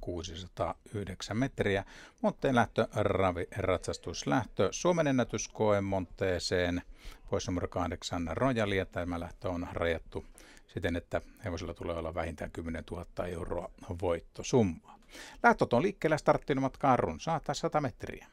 609 metriä. lähtö, ravi, ratsastuslähtö, Suomen ennätyskoe Montteeseen, pois numero 8 Rojalia. Tämä lähtö on rajattu siten, että hevosilla tulee olla vähintään 10 000 euroa voittosummaa. Lähtö on liikkeellä starttinumatkaan runsaat 100 metriä.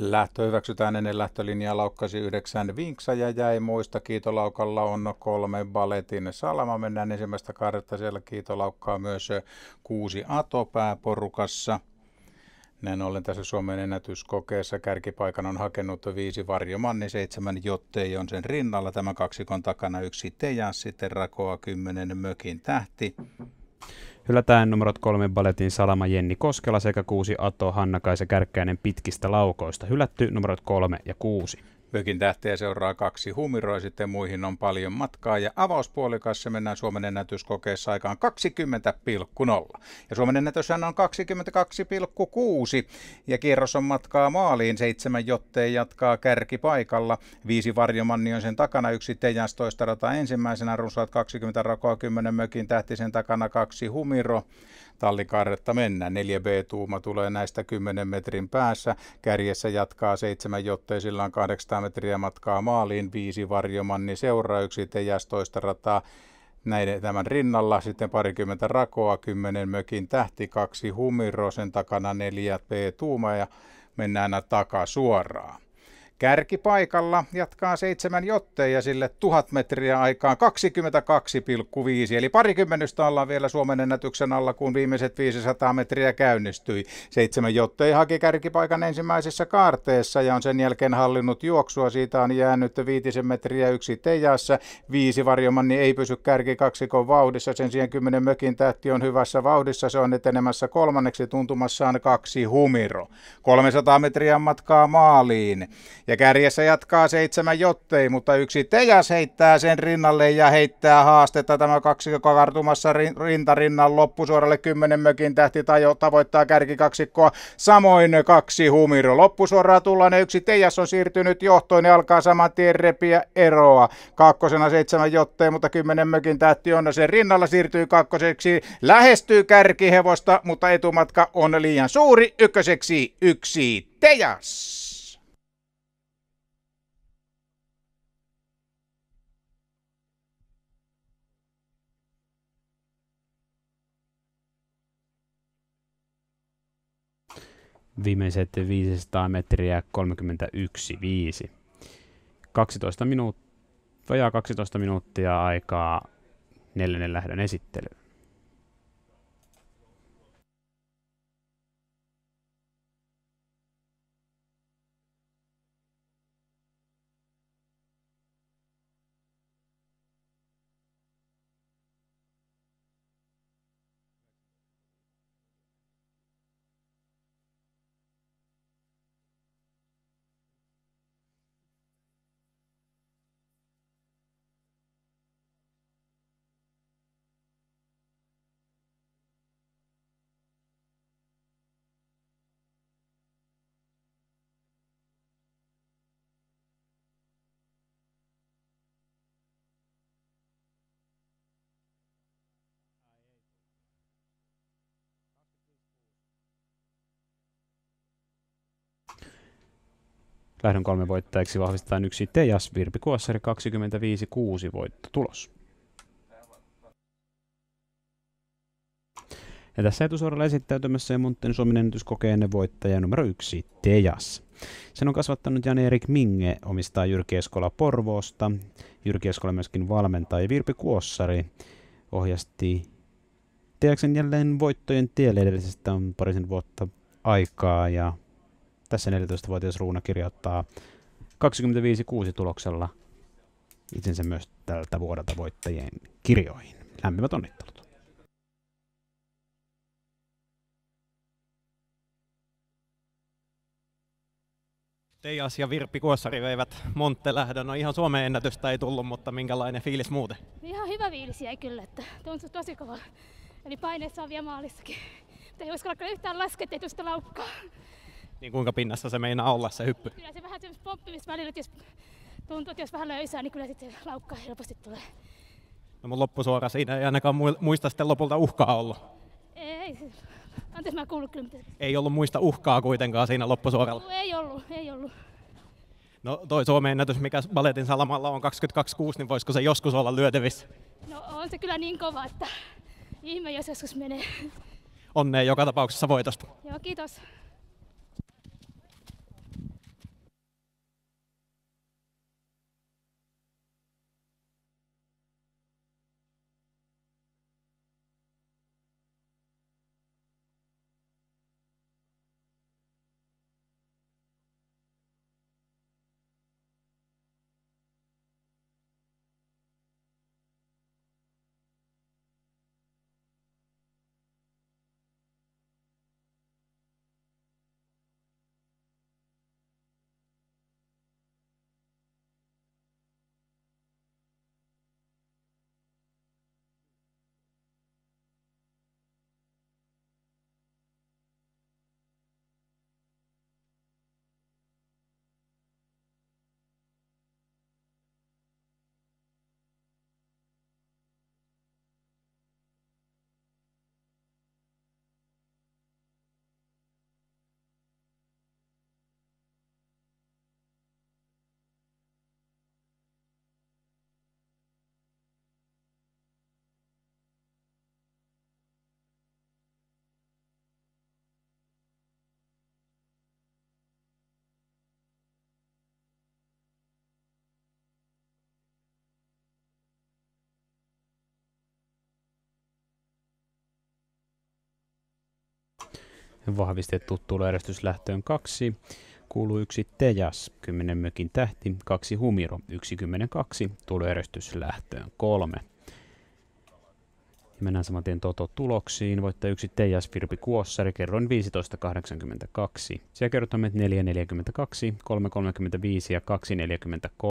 Lähtö hyväksytään ennen lähtölinjaa laukkasi yhdeksän vinksa ja jäi muista. Kiitolaukalla on kolme baletin salama. Mennään ensimmäistä kartta Siellä kiitolaukkaa myös kuusi porukassa. Näin ollen tässä Suomen ennätyskokeessa kärkipaikan on hakenut viisi varjomanni, seitsemän jottei on sen rinnalla. Tämän kaksikon takana yksi teja, sitten rakoa kymmenen mökin tähti. Hylätään numerot kolme baletin Salama Jenni Koskela sekä kuusi Ato Hannakaisa Kärkkäinen pitkistä laukoista. Hylätty numerot kolme ja kuusi. Mökin tähteä seuraa kaksi humiroa sitten muihin on paljon matkaa ja avauspuolikassa mennään Suomen ennätyskokeessa aikaan 20,0. Ja Suomen ennätyshän on 22,6 ja kierros on matkaa maaliin. Seitsemän jottei jatkaa kärki paikalla Viisi varjomanni on sen takana, yksi tejas toista rata ensimmäisenä, runsaat 20 rakoa, 10 mökin tähti sen takana, kaksi humiro tallikarretta mennä. 4B-tuuma tulee näistä 10 metrin päässä. Kärjessä jatkaa seitsemän jotteisilla on 800 metriä matkaa maaliin. Viisi varjomanni seuraa yksi TJS toista rataa näiden, tämän rinnalla sitten parikymmentä rakoa, kymmenen mökin tähti, kaksi humiro, sen takana neljä P-tuuma ja mennään takaa suoraan. Kärkipaikalla jatkaa seitsemän jotteja sille tuhat metriä aikaan 22,5 eli parikymmenestä ollaan vielä Suomen ennätyksen alla kun viimeiset 500 metriä käynnistyi. Seitsemän jotteja haki kärkipaikan ensimmäisessä kaarteessa ja on sen jälkeen hallinnut juoksua. Siitä on jäänyt viitisen metriä yksi tejassa. Viisi varjomanni ei pysy kärki kaksikon vauhdissa. Sen sijaan kymmenen mökin tähti on hyvässä vauhdissa. Se on etenemässä kolmanneksi tuntumassaan kaksi humiro. 300 metriä matkaa maaliin. Ja kärjessä jatkaa seitsemän jottei, mutta yksi Tejas heittää sen rinnalle ja heittää haastetta. Tämä kaksi, joka kartumassa rintarinnan loppusuoralle kymmenen mökin tähti jo tavoittaa kärkikaksikkoa. Samoin kaksi Humiro. Loppusuoraa tullaan ja yksi Tejas on siirtynyt johtoon ja alkaa saman tien repiä eroa. Kakkosena seitsemän jottei, mutta kymmenen mökin tähti on sen rinnalla siirtyy kakkoseksi. Lähestyy kärkihevosta, mutta etumatka on liian suuri. Ykköseksi yksi Tejas. viimeiset 500 metriä 31.5. 12 minuuttia, vajaa 12 minuuttia aikaa neljännen lähdön esittelyyn. Lähdön kolme voittajaksi vahvistetaan yksi Tejas Virpi Kuossari 25-6 voittotulos. Ja tässä etusuoralla esittäytymässä ja Montten Suomen ennätyskokeen ennen voittaja numero yksi Tejas. Sen on kasvattanut Jan-Erik Minge, omistaa Jyrki Eskola Porvoosta. Jyrki Eskola myöskin valmentaja Virpi Kuossari ohjasti Teaksen jälleen voittojen tielle edellisestä on parisen vuotta aikaa ja tässä 14-vuotias Ruuna kirjoittaa 25-6 tuloksella itsensä myös tältä vuodelta voittajien kirjoihin. Lämpimät onnittelut. Teijas ja Virppi Kuossari veivät Monttelähdön. No ihan Suomen ennätystä ei tullut, mutta minkälainen fiilis muuten? Ihan hyvä fiilis jäi kyllä, että tuntui tosi kova. Eli paineessa on vielä maalissakin. Mutta ei uskalla yhtään laskea laukkaa. Niin kuinka pinnassa se meinaa olla se hyppy? Kyllä se vähän semmoista poppimista välillä, että jos tuntuu, että jos vähän löysää, niin kyllä sitten laukka helposti tulee. No mun loppusuora siinä ei ainakaan muista sitten lopulta uhkaa ollut. Ei, anteeksi mä kuullut kyllä. Ei ollut muista uhkaa kuitenkaan siinä loppusuoralla. No, ei ollut, ei ollut. No toi Suomen ennätys, mikä baletin salamalla on 22.6, niin voisiko se joskus olla lyötävissä? No on se kyllä niin kova, että ihme jos joskus menee. Onnea joka tapauksessa voitosta. Joo, kiitos. Vahvistettu tulojärjestyslähtöön kaksi. kuuluu yksi tejas, 10 mökin tähti, kaksi humiro, 1 10 2, tulojärjestyslähtöön 3. Ja mennään saman tien Toto tuloksiin. Voittaa yksi Teijas Virpi Kuossari, kerroin 15.82. Siellä kerrotaan 4.42, 3.35 ja 2.43.